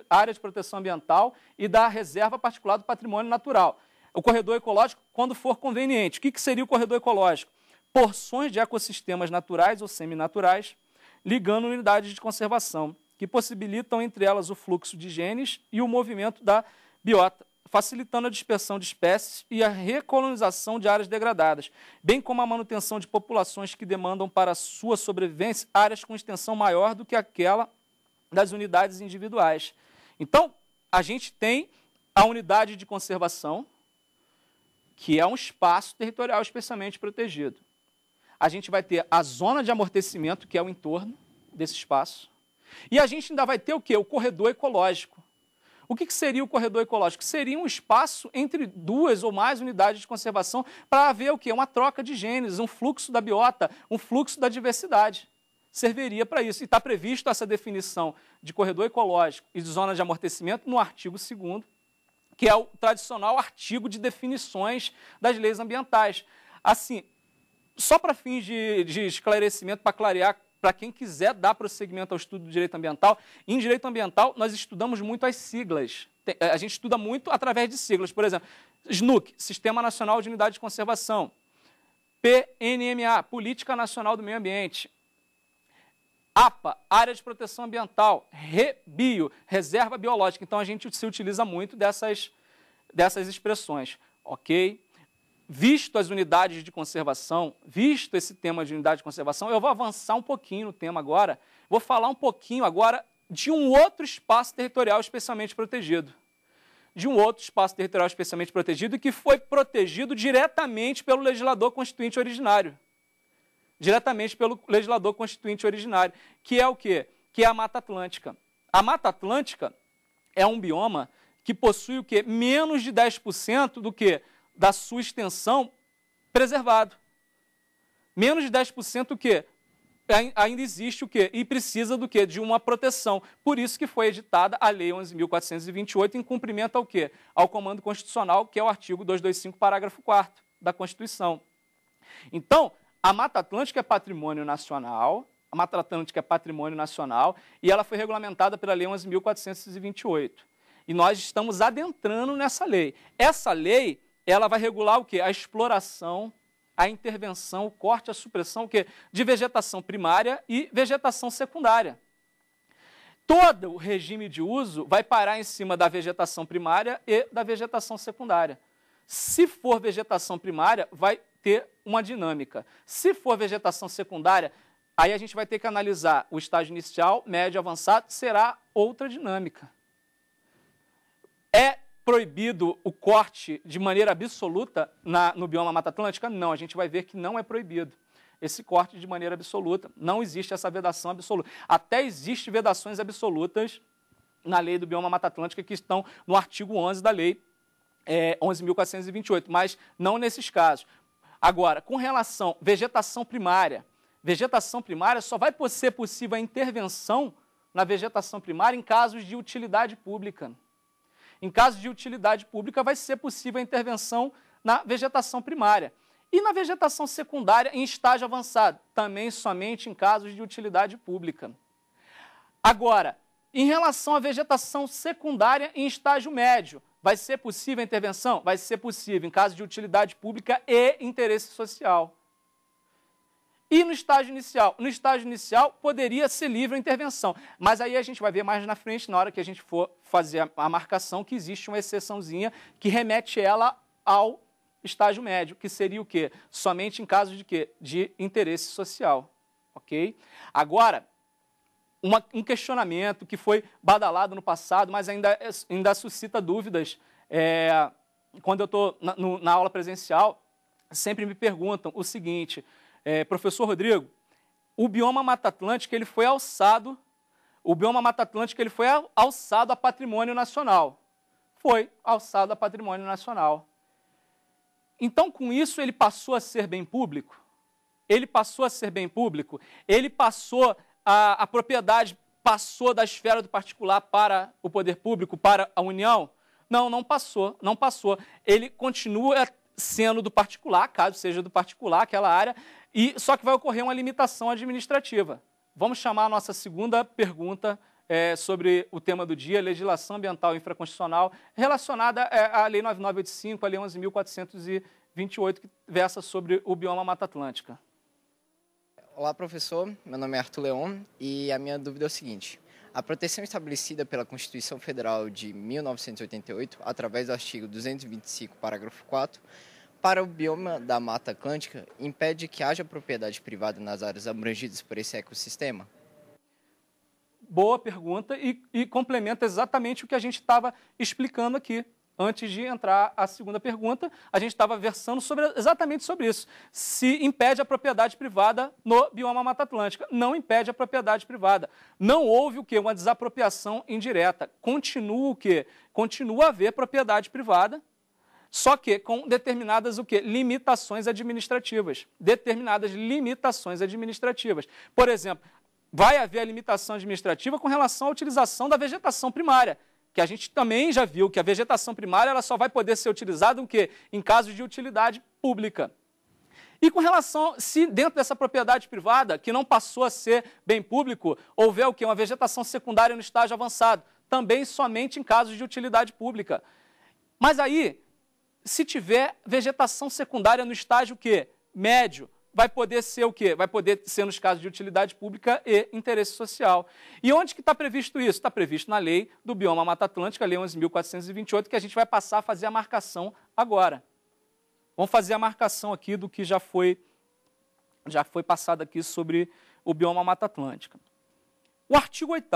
área de proteção ambiental e da reserva particular do patrimônio natural. O corredor ecológico, quando for conveniente. O que seria o corredor ecológico? porções de ecossistemas naturais ou seminaturais, ligando unidades de conservação, que possibilitam entre elas o fluxo de genes e o movimento da biota, facilitando a dispersão de espécies e a recolonização de áreas degradadas, bem como a manutenção de populações que demandam para sua sobrevivência áreas com extensão maior do que aquela das unidades individuais. Então, a gente tem a unidade de conservação, que é um espaço territorial especialmente protegido a gente vai ter a zona de amortecimento, que é o entorno desse espaço, e a gente ainda vai ter o quê? O corredor ecológico. O que, seria o corredor ecológico? Seria um espaço entre duas ou mais unidades de conservação para haver o quê? Uma troca de genes, um fluxo da biota, um fluxo da diversidade serviria para isso. E está previsto essa definição de corredor ecológico e de zona de amortecimento no artigo 2 que é o tradicional artigo de definições das leis ambientais. Assim, só para fins de, de esclarecimento, para clarear para quem quiser dar prosseguimento ao estudo do direito ambiental. Em direito ambiental, nós estudamos muito as siglas. Eh, a gente estuda muito através de siglas. Por exemplo, SNUC, Sistema Nacional de Unidade de Conservação. PNMA, Política Nacional do Meio Ambiente. APA, Área de Proteção Ambiental. REBIO, Reserva Biológica. Então, a gente se utiliza muito dessas, dessas expressões. Ok? visto as unidades de conservação, visto esse tema de unidade de conservação, eu vou avançar um pouquinho no tema agora. Vou falar um pouquinho agora de um outro espaço territorial especialmente protegido. De um outro espaço territorial especialmente protegido que foi protegido diretamente pelo legislador constituinte originário. Diretamente pelo legislador constituinte originário, que é o quê? Que é a Mata Atlântica. A Mata Atlântica é um bioma que possui o quê? Menos de 10% do que da sua extensão preservado. Menos de 10% o quê? É, ainda existe o quê? E precisa do quê? De uma proteção. Por isso que foi editada a Lei 11.428 em cumprimento ao quê? Ao comando constitucional, que é o artigo 225, parágrafo 4 da Constituição. Então, a Mata Atlântica é patrimônio nacional, a Mata Atlântica é patrimônio nacional e ela foi regulamentada pela Lei 11.428. E nós estamos adentrando nessa lei. Essa lei ela vai regular o que? A exploração, a intervenção, o corte, a supressão o quê? de vegetação primária e vegetação secundária. Todo o regime de uso vai parar em cima da vegetação primária e da vegetação secundária. Se for vegetação primária, vai ter uma dinâmica. Se for vegetação secundária, aí a gente vai ter que analisar o estágio inicial, médio, avançado, será outra dinâmica. É proibido o corte de maneira absoluta na, no bioma Mata Atlântica? Não, a gente vai ver que não é proibido esse corte de maneira absoluta. Não existe essa vedação absoluta. Até existem vedações absolutas na lei do bioma Mata Atlântica que estão no artigo 11 da lei é, 11.428, mas não nesses casos. Agora, com relação à vegetação primária, vegetação primária só vai ser possível a intervenção na vegetação primária em casos de utilidade pública. Em caso de utilidade pública, vai ser possível a intervenção na vegetação primária. E na vegetação secundária, em estágio avançado, também somente em casos de utilidade pública. Agora, em relação à vegetação secundária em estágio médio, vai ser possível a intervenção? Vai ser possível, em caso de utilidade pública e interesse social. E no estágio inicial? No estágio inicial, poderia ser livre a intervenção. Mas aí a gente vai ver mais na frente, na hora que a gente for fazer a marcação, que existe uma exceçãozinha que remete ela ao estágio médio, que seria o quê? Somente em caso de quê? De interesse social. Ok? Agora, uma, um questionamento que foi badalado no passado, mas ainda, ainda suscita dúvidas. É, quando eu estou na, na aula presencial, sempre me perguntam o seguinte: é, professor Rodrigo, o bioma Mata Atlântica ele foi alçado, o bioma Mata Atlântica ele foi alçado a patrimônio nacional. Foi alçado a patrimônio nacional. Então, com isso, ele passou a ser bem público. Ele passou a ser bem público. Ele passou a, a propriedade passou da esfera do particular para o poder público, para a União? Não, não passou, não passou. Ele continua sendo do particular, caso seja do particular, aquela área, e só que vai ocorrer uma limitação administrativa. Vamos chamar a nossa segunda pergunta é, sobre o tema do dia, legislação ambiental infraconstitucional, relacionada é, à Lei 9985, a Lei 11.428, que versa sobre o bioma Mata Atlântica. Olá, professor. Meu nome é Arthur Leon e a minha dúvida é o seguinte. A proteção estabelecida pela Constituição Federal de 1988, através do artigo 225, parágrafo 4, para o bioma da Mata Atlântica, impede que haja propriedade privada nas áreas abrangidas por esse ecossistema? Boa pergunta e, e complementa exatamente o que a gente estava explicando aqui antes de entrar à segunda pergunta, a gente estava versando sobre, exatamente sobre isso. Se impede a propriedade privada no bioma Mata Atlântica. Não impede a propriedade privada. Não houve o que? Uma desapropriação indireta. Continua o que? Continua a haver propriedade privada só que com determinadas o quê? limitações administrativas. Determinadas limitações administrativas. Por exemplo, vai haver a limitação administrativa com relação à utilização da vegetação primária que a gente também já viu que a vegetação primária ela só vai poder ser utilizada o quê? em casos de utilidade pública. E com relação, se dentro dessa propriedade privada, que não passou a ser bem público, houver o quê? Uma vegetação secundária no estágio avançado, também somente em casos de utilidade pública. Mas aí, se tiver vegetação secundária no estágio que médio, vai poder ser o quê? Vai poder ser nos casos de utilidade pública e interesse social. E onde que está previsto isso? Está previsto na lei do bioma Mata Atlântica, lei 11.428, que a gente vai passar a fazer a marcação agora. Vamos fazer a marcação aqui do que já foi já foi passado aqui sobre o bioma Mata Atlântica. O artigo 8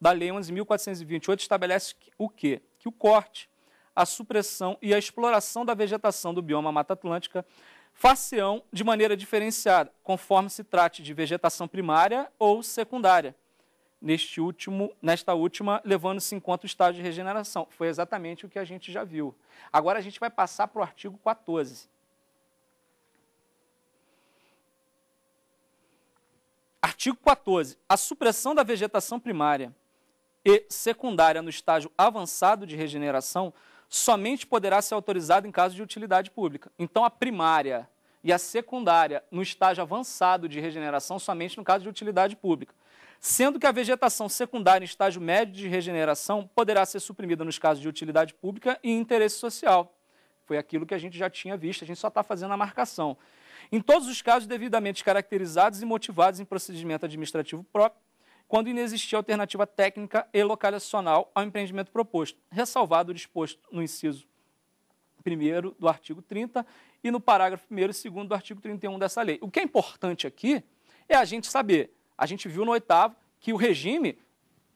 da lei 11.428 estabelece o quê? Que o corte a supressão e a exploração da vegetação do bioma Mata Atlântica far-se-ão de maneira diferenciada, conforme se trate de vegetação primária ou secundária. Neste último, nesta última, levando-se em conta o estágio de regeneração. Foi exatamente o que a gente já viu. Agora a gente vai passar para o artigo 14. Artigo 14. A supressão da vegetação primária e secundária no estágio avançado de regeneração somente poderá ser autorizado em caso de utilidade pública. Então, a primária e a secundária no estágio avançado de regeneração somente no caso de utilidade pública. Sendo que a vegetação secundária em estágio médio de regeneração poderá ser suprimida nos casos de utilidade pública e interesse social. Foi aquilo que a gente já tinha visto, a gente só está fazendo a marcação. Em todos os casos devidamente caracterizados e motivados em procedimento administrativo próprio, quando inexistia alternativa técnica e localizacional ao empreendimento proposto, ressalvado o disposto no inciso 1 do artigo 30 e no parágrafo 1 e 2 do artigo 31 dessa lei. O que é importante aqui é a gente saber, a gente viu no oitavo que o regime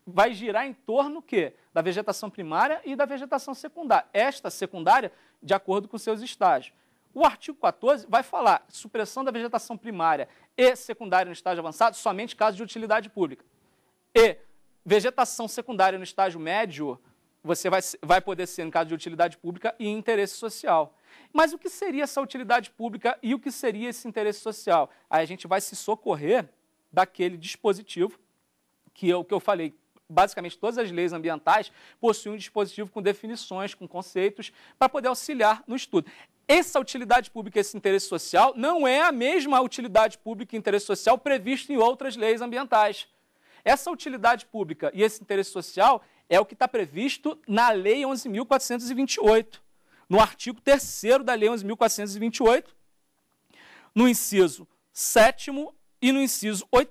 vai girar em torno que da vegetação primária e da vegetação secundária. Esta secundária, de acordo com seus estágios. O artigo 14 vai falar supressão da vegetação primária e secundária no estágio avançado somente caso de utilidade pública. E vegetação secundária no estágio médio, você vai, vai poder ser em caso de utilidade pública e interesse social. Mas o que seria essa utilidade pública e o que seria esse interesse social? Aí a gente vai se socorrer daquele dispositivo que o que eu falei. Basicamente, todas as leis ambientais possuem um dispositivo com definições, com conceitos, para poder auxiliar no estudo. Essa utilidade pública, esse interesse social, não é a mesma utilidade pública e interesse social previsto em outras leis ambientais. Essa utilidade pública e esse interesse social é o que está previsto na Lei 11.428, no artigo 3 da Lei 11.428, no inciso 7 e no inciso 8.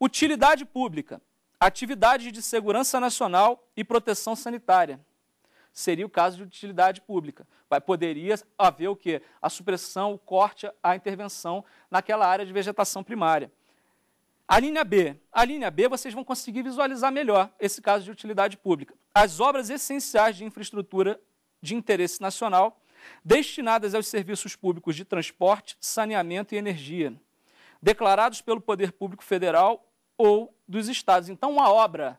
Utilidade pública, atividades de segurança nacional e proteção sanitária. Seria o caso de utilidade pública. Vai, poderia haver o quê? A supressão, o corte, a intervenção naquela área de vegetação primária. A linha B. A linha B vocês vão conseguir visualizar melhor esse caso de utilidade pública. As obras essenciais de infraestrutura de interesse nacional destinadas aos serviços públicos de transporte, saneamento e energia, declarados pelo poder público federal ou dos estados. Então, uma obra,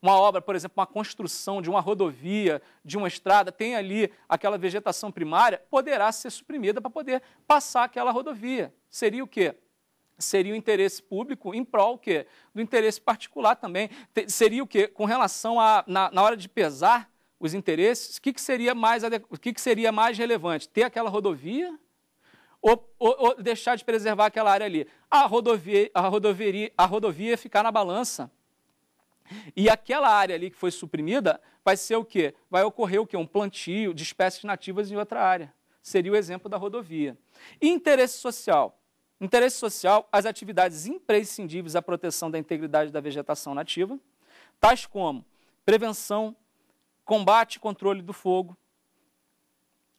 uma obra, por exemplo, uma construção de uma rodovia, de uma estrada, tem ali aquela vegetação primária, poderá ser suprimida para poder passar aquela rodovia. Seria o quê? seria o interesse público em prol que do interesse particular também. Te, seria o que com relação a na, na, hora de pesar os interesses, que que seria mais o que, que seria mais relevante? Ter aquela rodovia ou, ou, ou, deixar de preservar aquela área ali? A rodovia, a rodovia, a rodovia ficar na balança. E aquela área ali que foi suprimida vai ser o que Vai ocorrer o que Um plantio de espécies nativas em outra área. Seria o exemplo da rodovia. E interesse social. Interesse social, as atividades imprescindíveis à proteção da integridade da vegetação nativa, tais como prevenção, combate e controle do fogo,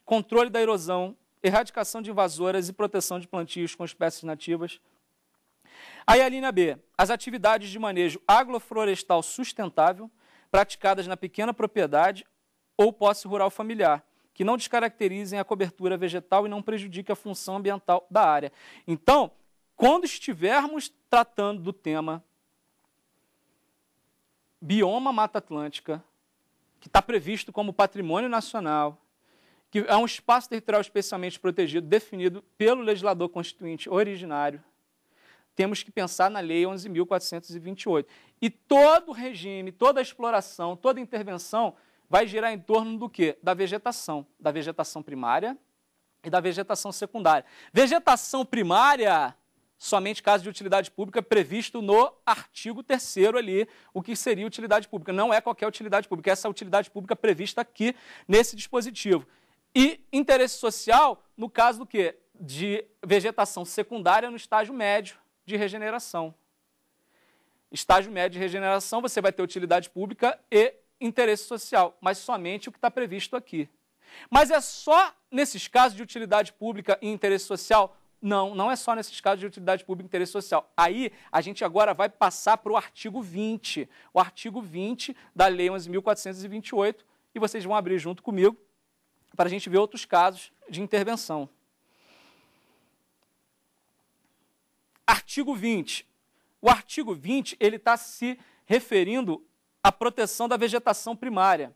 controle da erosão, erradicação de invasoras e proteção de plantios com espécies nativas. Aí a linha B, as atividades de manejo agroflorestal sustentável praticadas na pequena propriedade ou posse rural familiar, que não descaracterizem a cobertura vegetal e não prejudiquem a função ambiental da área. Então, quando estivermos tratando do tema bioma Mata Atlântica, que está previsto como patrimônio nacional, que é um espaço territorial especialmente protegido, definido pelo legislador constituinte originário, temos que pensar na Lei 11.428. E todo regime, toda exploração, toda intervenção vai girar em torno do quê? Da vegetação, da vegetação primária e da vegetação secundária. Vegetação primária, somente caso de utilidade pública previsto no artigo 3 ali, o que seria utilidade pública. Não é qualquer utilidade pública, é essa utilidade pública prevista aqui nesse dispositivo. E interesse social, no caso do quê? De vegetação secundária no estágio médio de regeneração. Estágio médio de regeneração, você vai ter utilidade pública e interesse social, mas somente o que está previsto aqui. Mas é só nesses casos de utilidade pública e interesse social? Não, não é só nesses casos de utilidade pública e interesse social. Aí a gente agora vai passar para o artigo 20, o artigo 20 da Lei 11.428, e vocês vão abrir junto comigo para a gente ver outros casos de intervenção. Artigo 20. O artigo 20 ele está se referindo a proteção da vegetação primária.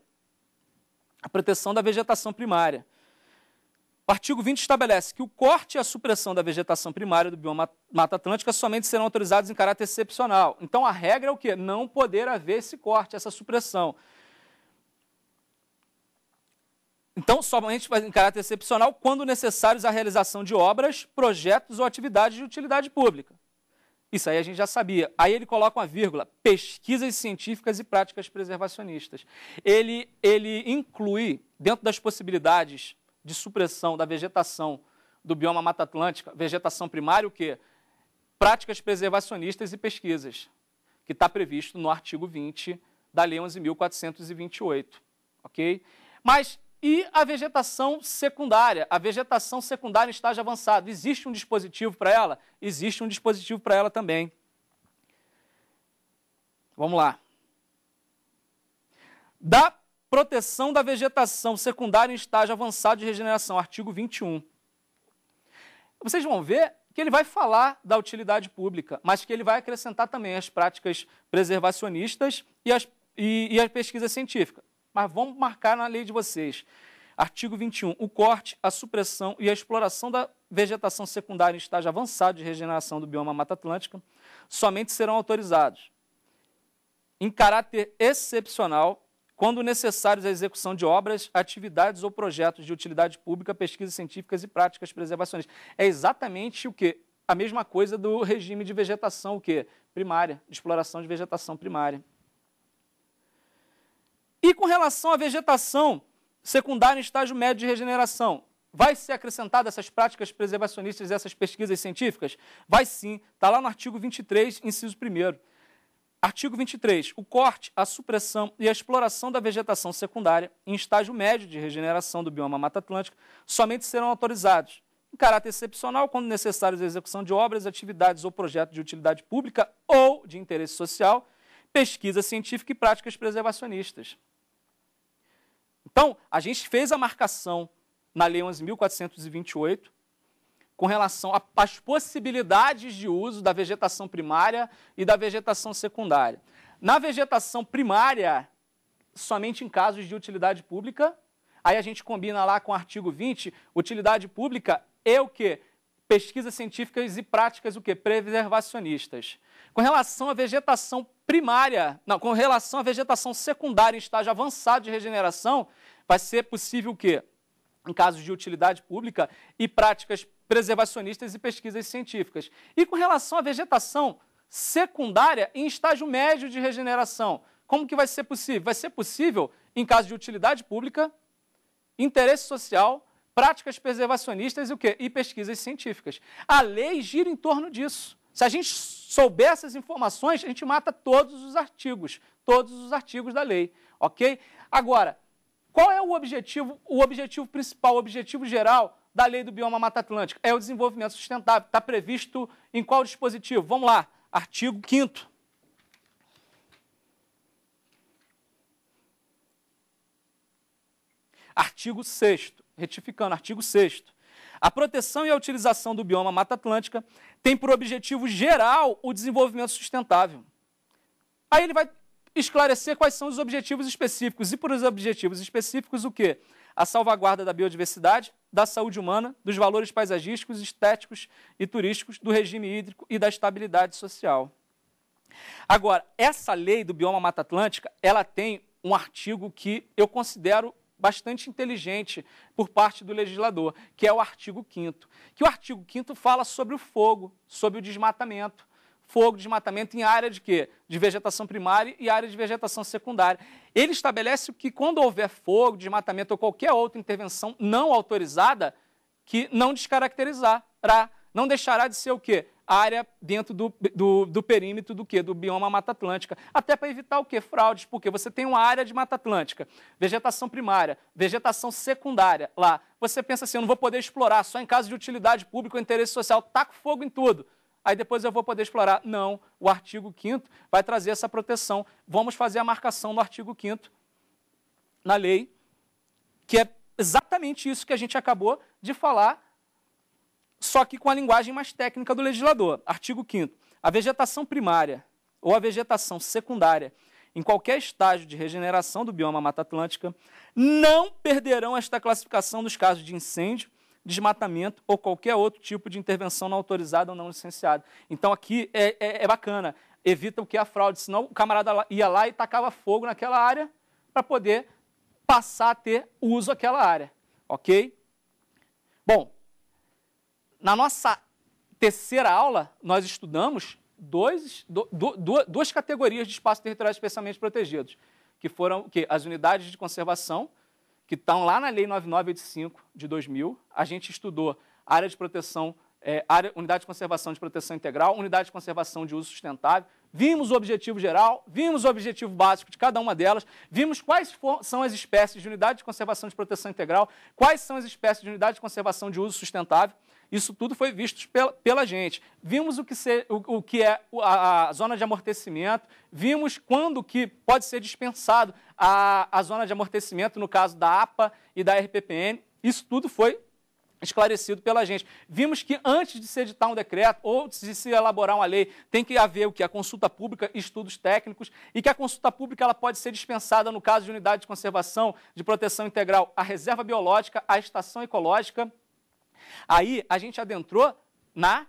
A proteção da vegetação primária. O artigo 20 estabelece que o corte e a supressão da vegetação primária do bioma Mata Atlântica somente serão autorizados em caráter excepcional. Então a regra é o quê? Não poder haver esse corte, essa supressão. Então, somente em caráter excepcional, quando necessários à realização de obras, projetos ou atividades de utilidade pública. Isso aí a gente já sabia. Aí ele coloca uma vírgula: pesquisas científicas e práticas preservacionistas. Ele, ele inclui, dentro das possibilidades de supressão da vegetação do bioma Mata Atlântica, vegetação primária, o quê? Práticas preservacionistas e pesquisas, que está previsto no artigo 20 da Lei 11.428. Ok? Mas e a vegetação secundária, a vegetação secundária em estágio avançado, existe um dispositivo para ela? Existe um dispositivo para ela também. Vamos lá. Da proteção da vegetação secundária em estágio avançado de regeneração, artigo 21. Vocês vão ver que ele vai falar da utilidade pública, mas que ele vai acrescentar também as práticas preservacionistas e, as, e, e a pesquisa científica mas vamos marcar na lei de vocês. Artigo 21. O corte, a supressão e a exploração da vegetação secundária em estágio avançado de regeneração do bioma Mata Atlântica somente serão autorizados em caráter excepcional quando necessários à execução de obras, atividades ou projetos de utilidade pública, pesquisas científicas e práticas preservacionistas. É exatamente o que a mesma coisa do regime de vegetação o que primária, de exploração de vegetação primária. E com relação à vegetação secundária em estágio médio de regeneração, vai ser acrescentada essas práticas preservacionistas, essas pesquisas científicas? Vai sim, está lá no artigo 23, inciso 1 Artigo 23. O corte, a supressão e a exploração da vegetação secundária em estágio médio de regeneração do bioma Mata Atlântica somente serão autorizados, em caráter excepcional, quando necessários à execução de obras, atividades ou projetos de utilidade pública ou de interesse social, pesquisa científica e práticas preservacionistas. Então, a gente fez a marcação na Lei 11.428 com relação às possibilidades de uso da vegetação primária e da vegetação secundária. Na vegetação primária, somente em casos de utilidade pública, aí a gente combina lá com o artigo 20, utilidade pública é o quê? pesquisas científicas e práticas o que preservacionistas. Com relação à vegetação primária, não, com relação à vegetação secundária em estágio avançado de regeneração, vai ser possível o quê? Em casos de utilidade pública e práticas preservacionistas e pesquisas científicas. E com relação à vegetação secundária em estágio médio de regeneração, como que vai ser possível? Vai ser possível em caso de utilidade pública, interesse social práticas preservacionistas e o quê? E pesquisas científicas. A lei gira em torno disso. Se a gente souber essas informações, a gente mata todos os artigos, todos os artigos da lei, ok? Agora, qual é o objetivo, o objetivo principal, o objetivo geral da lei do bioma Mata Atlântica? É o desenvolvimento sustentável. Está previsto em qual dispositivo? Vamos lá, artigo 5 Artigo 6 retificando, artigo 6 a proteção e a utilização do bioma Mata Atlântica tem por objetivo geral o desenvolvimento sustentável. Aí ele vai esclarecer quais são os objetivos específicos. E por os objetivos específicos, o quê? A salvaguarda da biodiversidade, da saúde humana, dos valores paisagísticos, estéticos e turísticos, do regime hídrico e da estabilidade social. Agora, essa lei do bioma Mata Atlântica, ela tem um artigo que eu considero bastante inteligente por parte do legislador, que é o artigo 5 que o artigo 5 fala sobre o fogo, sobre o desmatamento. Fogo, desmatamento em área de quê? De vegetação primária e área de vegetação secundária. Ele estabelece que quando houver fogo, desmatamento ou qualquer outra intervenção não autorizada, que não descaracterizará, não deixará de ser o quê? área dentro do, do, do perímetro do que? Do bioma Mata Atlântica. Até para evitar o que? Fraudes, porque você tem uma área de Mata Atlântica, vegetação primária, vegetação secundária lá. Você pensa assim, eu não vou poder explorar, só em caso de utilidade pública ou interesse social, taco fogo em tudo aí depois eu vou poder explorar. Não, o artigo 5 vai trazer essa proteção. Vamos fazer a marcação no artigo 5 na lei, que é exatamente isso que a gente acabou de falar só que com a linguagem mais técnica do legislador. Artigo 5 A vegetação primária ou a vegetação secundária em qualquer estágio de regeneração do bioma Mata Atlântica não perderão esta classificação nos casos de incêndio, desmatamento ou qualquer outro tipo de intervenção não autorizada ou não licenciada. Então aqui é, é, é bacana, evita o que é a fraude, senão o camarada ia lá e tacava fogo naquela área para poder passar a ter uso aquela área, ok? Bom, na nossa terceira aula, nós estudamos dois, do, do, duas categorias de espaços territoriais especialmente protegidos, que foram que, as unidades de conservação, que estão lá na Lei 9985 de 2000. A gente estudou área de proteção, é, área, unidade de conservação de proteção integral, unidade de conservação de uso sustentável. Vimos o objetivo geral, vimos o objetivo básico de cada uma delas, vimos quais for, são as espécies de unidade de conservação de proteção integral, quais são as espécies de unidade de conservação de uso sustentável. Isso tudo foi visto pela, pela gente. Vimos o que, o, o que é a, a, zona de amortecimento, vimos quando que pode ser dispensado a, a zona de amortecimento, no caso da APA e da RPPN. Isso tudo foi esclarecido pela gente. Vimos que antes de se editar um decreto ou de se elaborar uma lei, tem que haver o que a consulta pública, estudos técnicos e que a consulta pública ela pode ser dispensada no caso de unidade de conservação, de proteção integral, a reserva biológica, a estação ecológica Aí a gente adentrou na,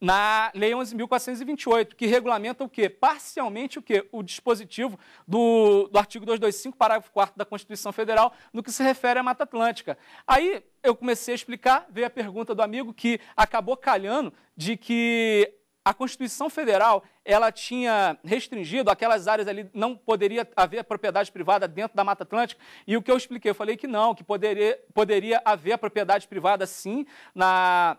na Lei 11.428, que regulamenta o quê? Parcialmente o quê? O dispositivo do, do artigo 225, parágrafo 4 da Constituição Federal, no que se refere à Mata Atlântica. Aí eu comecei a explicar, veio a pergunta do amigo que acabou calhando de que a Constituição Federal ela tinha restringido aquelas áreas ali, não poderia haver propriedade privada dentro da Mata Atlântica, e o que eu expliquei, eu falei que não, que poderia, poderia haver propriedade privada sim na,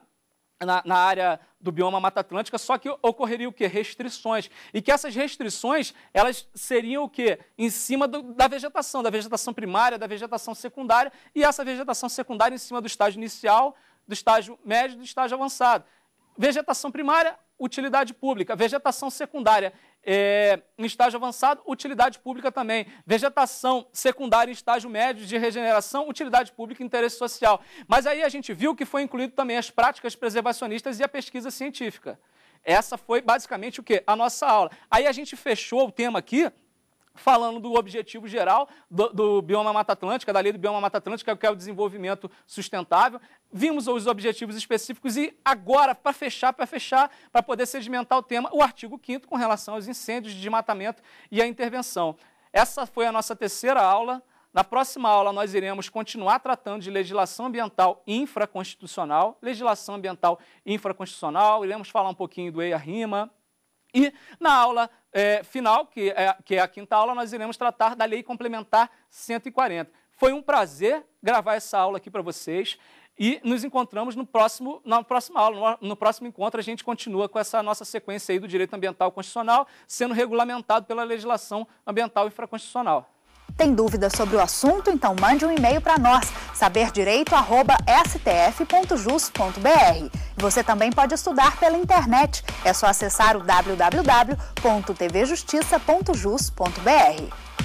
na, na, área do bioma Mata Atlântica, só que ocorreria o quê? Restrições. E que essas restrições, elas seriam o quê? Em cima do, da vegetação, da vegetação primária, da vegetação secundária, e essa vegetação secundária em cima do estágio inicial, do estágio médio e do estágio avançado. Vegetação primária, utilidade pública. Vegetação secundária é, em estágio avançado, utilidade pública também. Vegetação secundária em estágio médio de regeneração, utilidade pública e interesse social. Mas aí a gente viu que foi incluído também as práticas preservacionistas e a pesquisa científica. Essa foi basicamente o que? A nossa aula. Aí a gente fechou o tema aqui falando do objetivo geral do, do bioma Mata Atlântica, da lei do bioma Mata Atlântica, que é o desenvolvimento sustentável. Vimos os objetivos específicos e agora, para fechar, para fechar, para poder sedimentar o tema, o artigo 5 com relação aos incêndios, de desmatamento e a intervenção. Essa foi a nossa terceira aula. Na próxima aula, nós iremos continuar tratando de legislação ambiental infraconstitucional, legislação ambiental infraconstitucional, iremos falar um pouquinho do EIA-RIMA, e na aula é, final, que é, que é a quinta aula, nós iremos tratar da Lei Complementar 140. Foi um prazer gravar essa aula aqui para vocês e nos encontramos no próximo, na próxima aula, no, no, próximo encontro a gente continua com essa nossa sequência aí do direito ambiental constitucional sendo regulamentado pela legislação ambiental infraconstitucional. Tem dúvidas sobre o assunto? Então mande um e-mail para nós, saberdireito@stf.jus.br. Você também pode estudar pela internet. É só acessar o www.tvjustiça.jus.br.